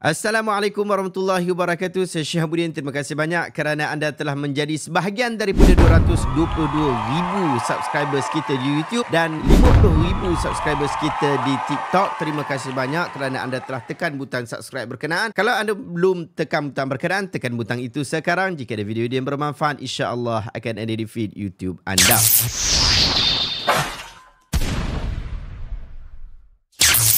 Assalamualaikum warahmatullahi wabarakatuh. Saya Syahbudin. Terima kasih banyak kerana anda telah menjadi sebahagian daripada 222,000 subscribers kita di YouTube dan 50,000 subscribers kita di TikTok. Terima kasih banyak kerana anda telah tekan butang subscribe berkenaan. Kalau anda belum tekan butang berkenaan, tekan butang itu sekarang. Jika ada video-video yang bermanfaat, insya-Allah akan ada di feed YouTube anda.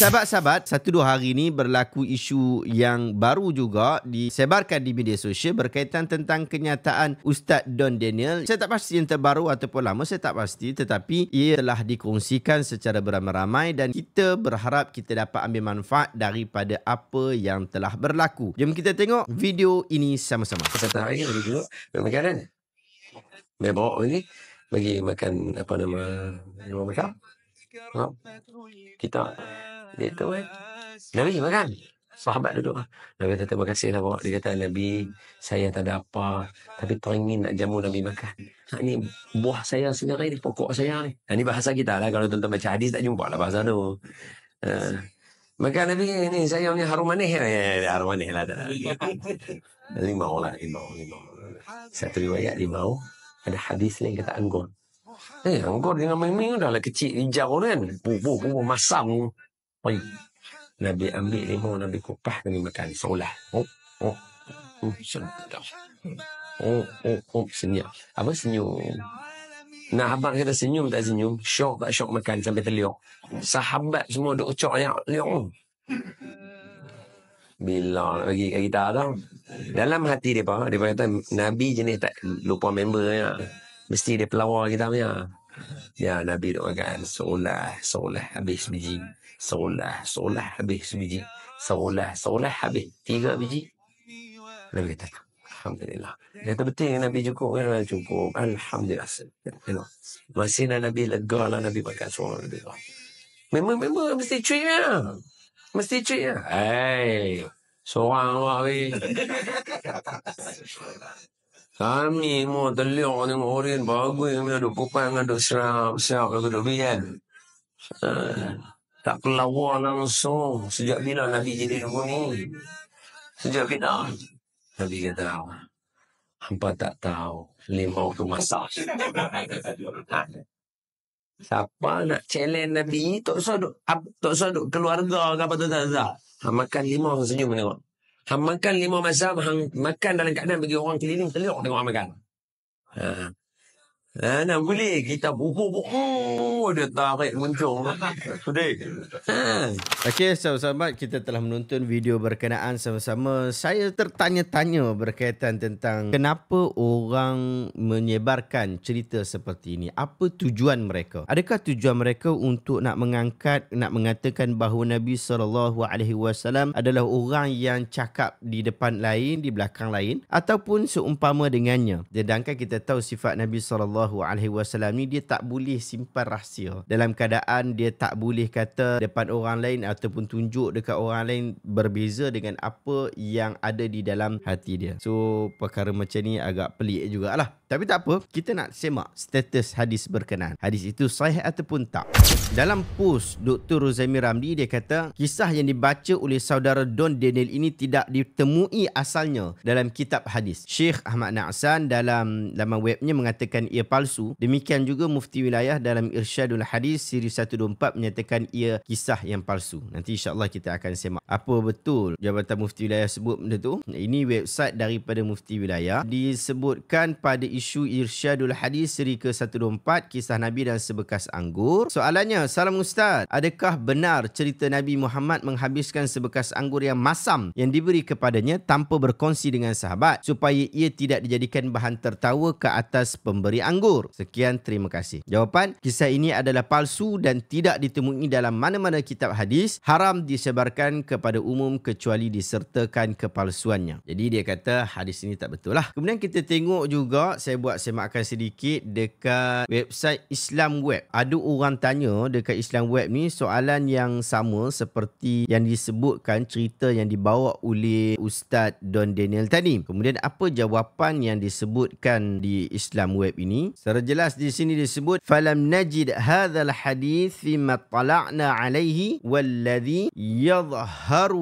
Sahabat-sahabat, satu dua hari ini berlaku isu yang baru juga disebarkan di media sosial berkaitan tentang kenyataan Ustaz Don Daniel. Saya tak pasti yang terbaru ataupun lama, saya tak pasti. Tetapi ia telah dikongsikan secara beramai-ramai dan kita berharap kita dapat ambil manfaat daripada apa yang telah berlaku. Jom kita tengok video ini sama-sama. Satu hari ini boleh duduk, beri makanan. Beri bawa ini, bagi makan apa nama, nama macam. Kita dia tu kan Nabi makan sahabat duduk Nabi kata terima kasih lah dia kata Nabi saya tak ada apa tapi teringin nak jamu Nabi makan ha, ini buah saya sendiri ni pokok saya ni ha, ini bahasa kita lah kalau tuan-tuan baca hadis tak jumpa lah bahasa tu uh, ha. maka Nabi ini saya punya harum manis ya, ya, ya, harum manis lah tak limau lah limau, limau satu riwayat limau ada hadis lain kata anggur Eh, anggur dengan mimi dah lah kecil hijau kan. Buh, buh, buh, masam. طيب Nabi أمي ليمون Nabi كوباح من makan سولح أو أو أو سنيا أو أو أو سنيا أبا senyum. Nah abang kita senyum tak senyum Syok tak syok makan sampai terliuk Sahabat semua duk cok yang liuk Bila nak pergi kat kita tau Dalam hati dia pak Dia kata Nabi jenis tak lupa member ya. Mesti dia pelawar kita punya Ya Nabi duk makan Solah Solah habis biji Solah, solah habis sebiji. Solah, solah habis. Tiga biji. Nabi kata, Alhamdulillah. Dia kata betul Nabi cukup. Ya nabi Cukup. Alhamdulillah. You know. Masih lah Nabi lega lah Nabi makan suara Nabi. Memang, memang mesti cuik lah. Mesti cuik lah. Hei. Seorang lah, Abi. Kami mau telur ni orang bagus yang ada pupang ada serap siap ada biar. Ah. Tak kelawa langsung. Sejak bila Nabi jadi ni? Sejak bila? Nabi kata, hampa tak tahu. lima tu masak. Siapa nak challenge Nabi ni? Tak usah duk, tak usah duk keluarga ke apa tu tak usah. Ha, makan limau senyum tengok. Ha, makan limau masam, ha, makan dalam keadaan bagi orang keliling, teliok tengok makan. Ha. Ha, nak boleh, kita buku-buku dia tarik muncul, Sedih. Okey, sahabat-sahabat, kita telah menonton video berkenaan sama-sama. Saya tertanya-tanya berkaitan tentang kenapa orang menyebarkan cerita seperti ini. Apa tujuan mereka? Adakah tujuan mereka untuk nak mengangkat, nak mengatakan bahawa Nabi SAW adalah orang yang cakap di depan lain, di belakang lain ataupun seumpama dengannya. Sedangkan kita tahu sifat Nabi SAW ni dia tak boleh simpan rahsia tafsir dalam keadaan dia tak boleh kata depan orang lain ataupun tunjuk dekat orang lain berbeza dengan apa yang ada di dalam hati dia. So perkara macam ni agak pelik jugalah. Tapi tak apa, kita nak semak status hadis berkenaan. Hadis itu sahih ataupun tak. Dalam post Dr. Ruzaimi Ramli, dia kata kisah yang dibaca oleh saudara Don Daniel ini tidak ditemui asalnya dalam kitab hadis. Syekh Ahmad Na'asan dalam laman webnya mengatakan ia palsu. Demikian juga mufti wilayah dalam irsyad Syadul Hadis siri 124 menyatakan ia kisah yang palsu. Nanti insyaallah kita akan semak apa betul Jabatan Mufti Wilayah sebut benda tu. Ini website daripada Mufti Wilayah disebutkan pada isu Irsyadul Hadis siri ke-124 kisah Nabi dan sebekas anggur. Soalannya, salam ustaz, adakah benar cerita Nabi Muhammad menghabiskan sebekas anggur yang masam yang diberi kepadanya tanpa berkongsi dengan sahabat supaya ia tidak dijadikan bahan tertawa ke atas pemberi anggur? Sekian terima kasih. Jawapan, kisah ini adalah palsu dan tidak ditemui dalam mana-mana kitab hadis, haram disebarkan kepada umum kecuali disertakan kepalsuannya. Jadi dia kata hadis ini tak betul lah. Kemudian kita tengok juga, saya buat semakkan sedikit dekat website Islam Web. Ada orang tanya dekat Islam Web ni soalan yang sama seperti yang disebutkan cerita yang dibawa oleh Ustaz Don Daniel tadi. Kemudian apa jawapan yang disebutkan di Islam Web ini? Secara jelas di sini disebut falam najid هذا الحديث فيما اطلعنا عليه والذي يظهر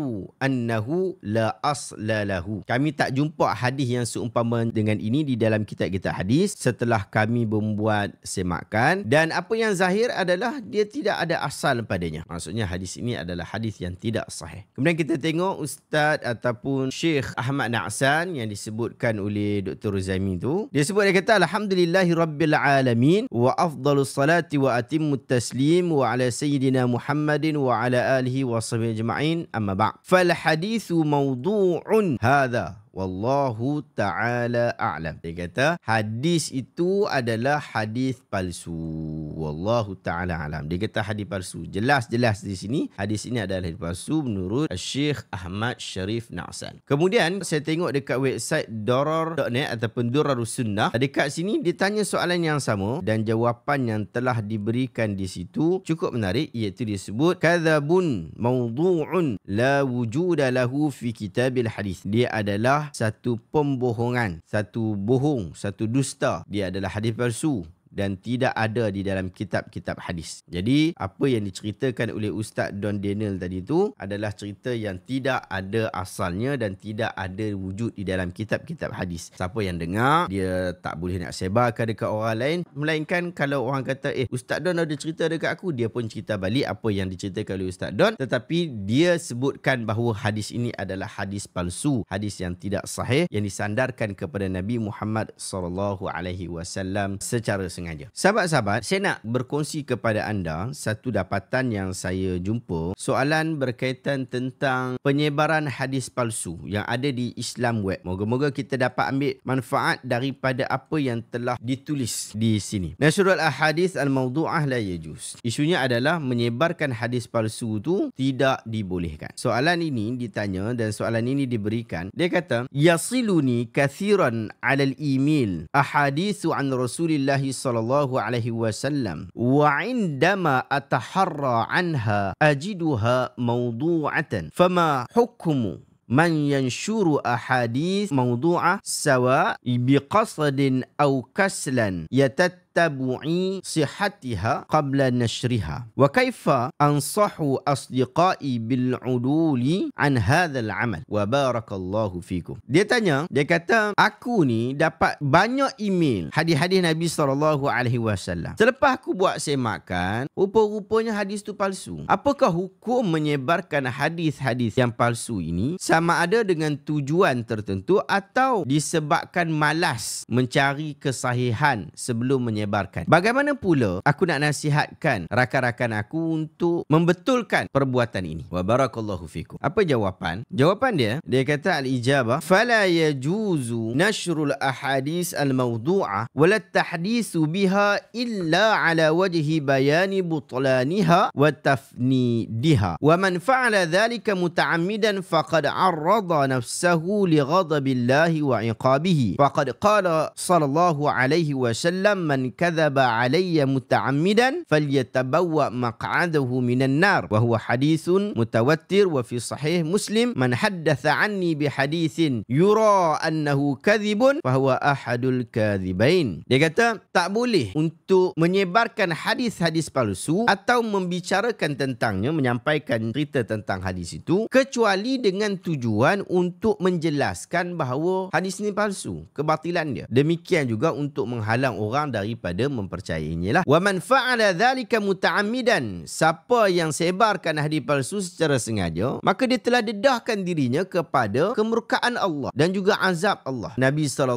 أنه لا أصل له kami tak jumpa hadis yang seumpama dengan ini di dalam kitab-kitab hadis setelah kami membuat semakan dan apa yang zahir adalah dia tidak ada asal padanya maksudnya hadis ini adalah hadis yang tidak sahih kemudian kita tengok ustaz ataupun syekh Ahmad Na'san yang disebutkan oleh Dr. Zami tu dia sebut dia kata "Alhamdulillahirobbilalamin, Rabbil wa afdalus wa wa atimmu taslim wa ala sayyidina Muhammadin wa ala alihi wa sahbihi ajma'in amma ba' fal hadithu mawdu'un hadha Wallahu ta'ala a'lam. Dia kata hadis itu adalah hadis palsu. Wallahu ta'ala a'lam. Dia kata hadis palsu. Jelas-jelas di sini hadis ini adalah hadis palsu menurut Syekh Ahmad Sharif Na'san. Kemudian saya tengok dekat website darar.net ataupun Doror sunnah. Dekat sini dia tanya soalan yang sama dan jawapan yang telah diberikan di situ cukup menarik iaitu disebut kadzabun maudhu'un la wujuda lahu fi kitabil hadis. Dia adalah adalah satu pembohongan, satu bohong, satu dusta. Dia adalah hadis palsu dan tidak ada di dalam kitab-kitab hadis. Jadi, apa yang diceritakan oleh Ustaz Don Daniel tadi itu adalah cerita yang tidak ada asalnya dan tidak ada wujud di dalam kitab-kitab hadis. Siapa yang dengar, dia tak boleh nak sebarkan dekat orang lain. Melainkan kalau orang kata, eh Ustaz Don ada cerita dekat aku, dia pun cerita balik apa yang diceritakan oleh Ustaz Don. Tetapi, dia sebutkan bahawa hadis ini adalah hadis palsu. Hadis yang tidak sahih yang disandarkan kepada Nabi Muhammad SAW secara sengaja ringan je. Sahabat-sahabat, saya nak berkongsi kepada anda satu dapatan yang saya jumpa. Soalan berkaitan tentang penyebaran hadis palsu yang ada di Islam web. Moga-moga kita dapat ambil manfaat daripada apa yang telah ditulis di sini. Nasrul hadis Al-Mawdu'ah La Yajuz. Isunya adalah menyebarkan hadis palsu tu tidak dibolehkan. Soalan ini ditanya dan soalan ini diberikan. Dia kata, Yasiluni kathiran alal email ahadithu an rasulullah SAW sallallahu alaihi wasallam wa indama ataharra anha ajiduha mawdu'atan fama hukmu man yanshuru ahadith mawdu'a sawa biqasadin aw kaslan yatat tabu'i sihatiha qabla nashriha wa kaifa ansahu asdiqai bil uduli an hadha al amal wa barakallahu fikum dia tanya dia kata aku ni dapat banyak email hadis-hadis Nabi sallallahu alaihi wasallam selepas aku buat semakan rupa-rupanya hadis tu palsu apakah hukum menyebarkan hadis-hadis yang palsu ini sama ada dengan tujuan tertentu atau disebabkan malas mencari kesahihan sebelum menyebarkan menyebarkan. Bagaimana pula aku nak nasihatkan rakan-rakan aku untuk membetulkan perbuatan ini? Wa barakallahu fikum. Apa jawapan? Jawapan dia, dia kata al-ijabah, "Fala yajuzu nashrul ahadis al-mawdu'ah wal tahdis biha illa ala wajhi bayani butlaniha wa tafnidiha. Wa man fa'ala dhalika muta'ammidan faqad 'arrada nafsahu li ghadabillahi wa 'iqabihi." Faqad qala sallallahu alaihi wasallam man kadzaba alayya mutaammidan falyatabawwa maq'adahu minan nar wa huwa hadisun mutawattir wa fi sahih muslim man haddatha anni bi hadisin yura annahu kadzibun fa huwa ahadul kadzibain dia kata tak boleh untuk menyebarkan hadis-hadis palsu atau membicarakan tentangnya menyampaikan cerita tentang hadis itu kecuali dengan tujuan untuk menjelaskan bahawa hadis ini palsu kebatilan dia demikian juga untuk menghalang orang dari daripada mempercayainya lah. Waman fa'ala dhalika muta'amidan. Siapa yang sebarkan hadis palsu secara sengaja, maka dia telah dedahkan dirinya kepada kemurkaan Allah dan juga azab Allah. Nabi saw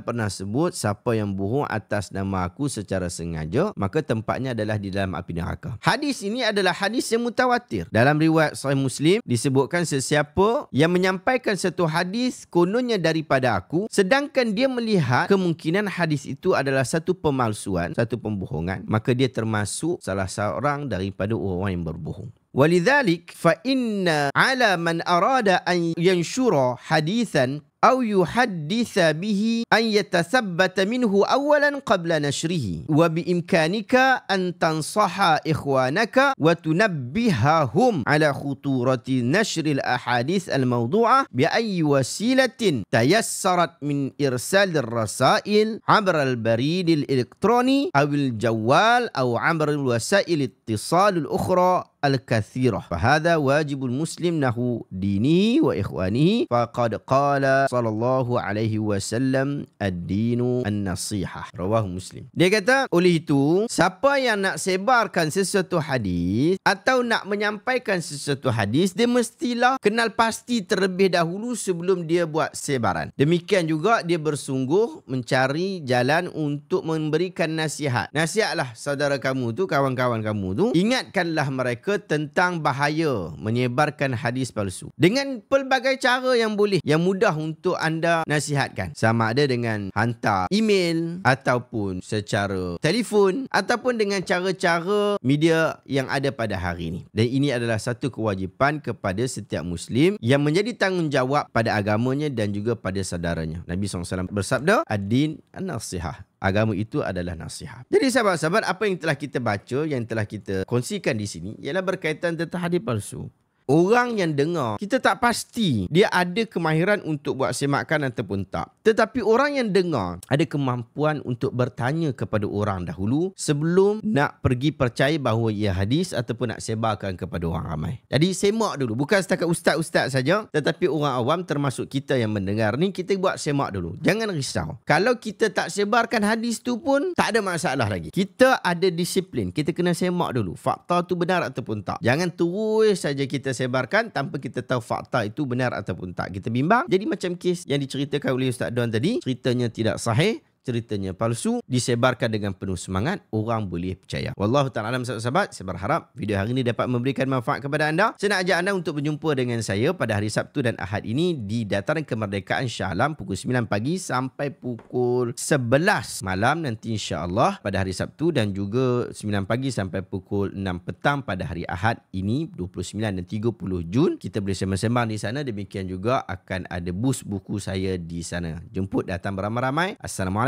pernah sebut siapa yang bohong atas nama aku secara sengaja, maka tempatnya adalah di dalam api neraka. Hadis ini adalah hadis yang mutawatir. Dalam riwayat Sahih Muslim disebutkan sesiapa yang menyampaikan satu hadis kononnya daripada aku sedangkan dia melihat kemungkinan hadis itu adalah adalah satu pemalsuan, satu pembohongan, maka dia termasuk salah seorang daripada orang yang berbohong. Walidhalik fa ala man arada an yanshura hadithan أو يحدث به أن يتثبت منه أولا قبل نشره وبإمكانك أن تنصح إخوانك وتنبههم على خطورة نشر الأحاديث الموضوعة بأي وسيلة تيسرت من إرسال الرسائل عبر البريد الإلكتروني أو الجوال أو عبر وسائل الاتصال الأخرى al-kathirah. wajib wajibul muslim nahu dinihi wa ikhwanihi. Faqad qala sallallahu alaihi wasallam ad-dinu an-nasihah. Rawah muslim. Dia kata, oleh itu, siapa yang nak sebarkan sesuatu hadis atau nak menyampaikan sesuatu hadis, dia mestilah kenal pasti terlebih dahulu sebelum dia buat sebaran. Demikian juga, dia bersungguh mencari jalan untuk memberikan nasihat. Nasihatlah saudara kamu tu, kawan-kawan kamu tu. Ingatkanlah mereka mereka tentang bahaya menyebarkan hadis palsu dengan pelbagai cara yang boleh yang mudah untuk anda nasihatkan sama ada dengan hantar email ataupun secara telefon ataupun dengan cara-cara media yang ada pada hari ini dan ini adalah satu kewajipan kepada setiap muslim yang menjadi tanggungjawab pada agamanya dan juga pada saudaranya Nabi SAW bersabda ad-din an-nasihah agama itu adalah nasihat. Jadi sahabat-sahabat, apa yang telah kita baca, yang telah kita kongsikan di sini ialah berkaitan tentang hadis palsu. Orang yang dengar, kita tak pasti dia ada kemahiran untuk buat semakan ataupun tak. Tetapi orang yang dengar ada kemampuan untuk bertanya kepada orang dahulu sebelum nak pergi percaya bahawa ia hadis ataupun nak sebarkan kepada orang ramai. Jadi semak dulu. Bukan setakat ustaz-ustaz saja tetapi orang awam termasuk kita yang mendengar ni kita buat semak dulu. Jangan risau. Kalau kita tak sebarkan hadis tu pun tak ada masalah lagi. Kita ada disiplin. Kita kena semak dulu. Fakta tu benar ataupun tak. Jangan terus saja kita sebarkan tanpa kita tahu fakta itu benar ataupun tak. Kita bimbang. Jadi macam kes yang diceritakan oleh Ustaz Ramadan tadi ceritanya tidak sahih ceritanya palsu disebarkan dengan penuh semangat orang boleh percaya. Wallahu taala alam sahabat saya berharap video hari ini dapat memberikan manfaat kepada anda. Saya nak ajak anda untuk berjumpa dengan saya pada hari Sabtu dan Ahad ini di Dataran Kemerdekaan Shah Alam pukul 9 pagi sampai pukul 11 malam nanti insya-Allah pada hari Sabtu dan juga 9 pagi sampai pukul 6 petang pada hari Ahad ini 29 dan 30 Jun kita boleh sembang-sembang di sana demikian juga akan ada bus buku saya di sana. Jemput datang beramai-ramai. Assalamualaikum